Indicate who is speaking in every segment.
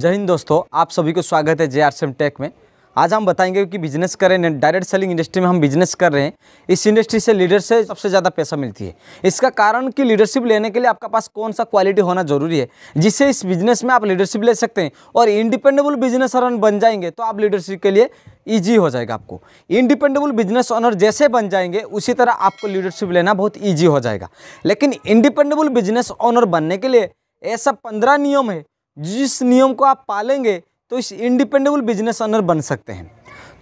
Speaker 1: जय हिंद दोस्तों आप सभी को स्वागत है जे आर टेक में आज हम बताएंगे कि बिजनेस करें डायरेक्ट सेलिंग इंडस्ट्री में हम बिजनेस कर रहे हैं इस इंडस्ट्री से लीडर से सबसे ज़्यादा पैसा मिलती है इसका कारण कि लीडरशिप लेने के लिए आपका पास कौन सा क्वालिटी होना जरूरी है जिससे इस बिजनेस में आप लीडरशिप ले सकते हैं और इंडिपेंडेबल बिजनेस रन बन जाएंगे तो आप लीडरशिप के लिए ईजी हो जाएगा आपको इंडिपेंडेबल बिजनेस ऑनर जैसे बन जाएंगे उसी तरह आपको लीडरशिप लेना बहुत ईजी हो जाएगा लेकिन इंडिपेंडेबल बिजनेस ऑनर बनने के लिए ऐसा पंद्रह नियम है जिस नियम को आप पालेंगे तो इस इंडिपेंडेबल बिजनेस ऑनर बन सकते हैं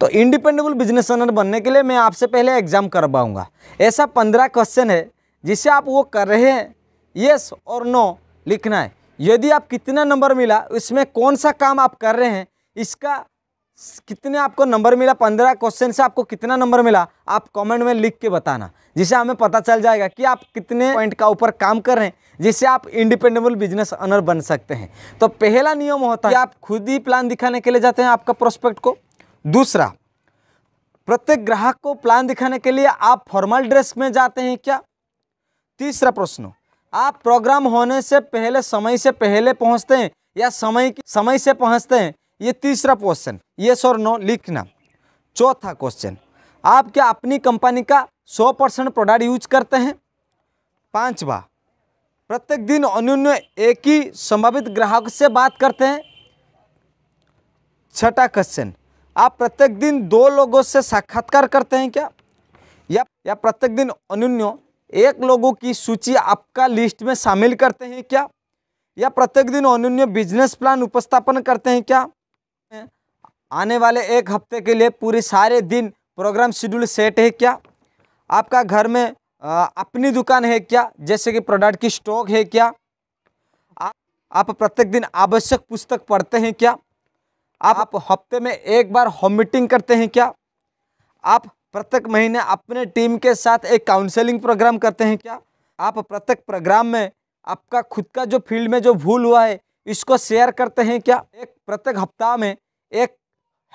Speaker 1: तो इंडिपेंडेबल बिजनेस ऑनर बनने के लिए मैं आपसे पहले एग्ज़ाम करवाऊँगा ऐसा पंद्रह क्वेश्चन है जिसे आप वो कर रहे हैं यस और नो लिखना है यदि आप कितना नंबर मिला उसमें कौन सा काम आप कर रहे हैं इसका कितने आपको नंबर मिला पंद्रह क्वेश्चन से आपको कितना नंबर मिला आप कमेंट में लिख के बताना जिससे हमें पता चल जाएगा कि आप कितने पॉइंट का ऊपर काम कर रहे हैं जिससे आप इंडिपेंडेबल बिजनेस ऑनर बन सकते हैं तो पहला नियम होता है आप खुद ही प्लान दिखाने के लिए जाते हैं आपका प्रोस्पेक्ट को दूसरा प्रत्येक ग्राहक को प्लान दिखाने के लिए आप फॉर्मल ड्रेस में जाते हैं क्या तीसरा प्रश्न आप प्रोग्राम होने से पहले समय से पहले पहुंचते हैं या समय की समय से पहुंचते हैं ये तीसरा क्वेश्चन येस और नो लिखना चौथा क्वेश्चन आप क्या अपनी कंपनी का 100 परसेंट प्रोडक्ट यूज करते हैं पांचवा प्रत्येक दिन अन्य एक ही संभावित ग्राहक से बात करते हैं छठा क्वेश्चन आप प्रत्येक दिन दो लोगों से साक्षात्कार करते हैं क्या या या प्रत्येक दिन अन्य एक लोगों की सूची आपका लिस्ट में शामिल करते हैं क्या या प्रत्येक दिन अन्य बिजनेस प्लान उपस्थापन करते हैं क्या आने वाले एक हफ्ते के लिए पूरे सारे दिन प्रोग्राम शेड्यूल सेट है क्या आपका घर में आ, अपनी दुकान है क्या जैसे कि प्रोडक्ट की स्टॉक है क्या आ, आप प्रत्येक दिन आवश्यक पुस्तक पढ़ते हैं क्या आप, आप हफ्ते में एक बार होम मीटिंग करते हैं क्या आप प्रत्येक महीने अपने टीम के साथ एक काउंसलिंग प्रोग्राम करते हैं क्या आप प्रत्येक प्रोग्राम में आपका खुद का जो फील्ड में जो भूल हुआ है इसको शेयर करते हैं क्या एक प्रत्येक हफ्ता में एक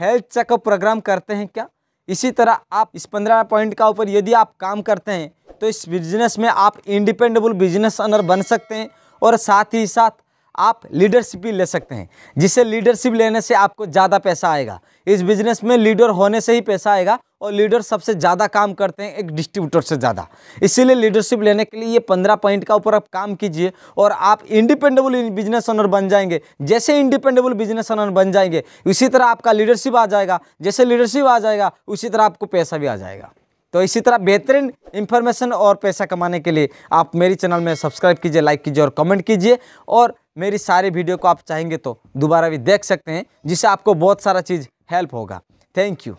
Speaker 1: हेल्थ चेकअप प्रोग्राम करते हैं क्या इसी तरह आप इस पंद्रह पॉइंट का ऊपर यदि आप काम करते हैं तो इस बिजनेस में आप इंडिपेंडेबल बिजनेस ऑनर बन सकते हैं और साथ ही साथ आप लीडरशिप भी ले सकते हैं जिससे लीडरशिप लेने से आपको ज़्यादा पैसा आएगा इस बिजनेस में लीडर होने से ही पैसा आएगा और लीडर सबसे ज़्यादा काम करते हैं एक डिस्ट्रीब्यूटर से ज़्यादा इसीलिए लीडरशिप लेने के लिए ये पंद्रह पॉइंट का ऊपर आप काम कीजिए और आप इंडिपेंडेबल बिजनेस ऑनर बन जाएंगे जैसे इंडिपेंडेबल बिजनेस ऑनर बन जाएंगे उसी तरह आपका लीडरशिप आ जाएगा जैसे लीडरशिप आ जाएगा उसी तरह आपको पैसा भी आ जाएगा तो इसी तरह बेहतरीन इन्फॉर्मेशन और पैसा कमाने के लिए आप मेरी चैनल में सब्सक्राइब कीजिए लाइक कीजिए और कमेंट कीजिए और मेरी सारी वीडियो को आप चाहेंगे तो दोबारा भी देख सकते हैं जिससे आपको बहुत सारा चीज़ हेल्प होगा थैंक यू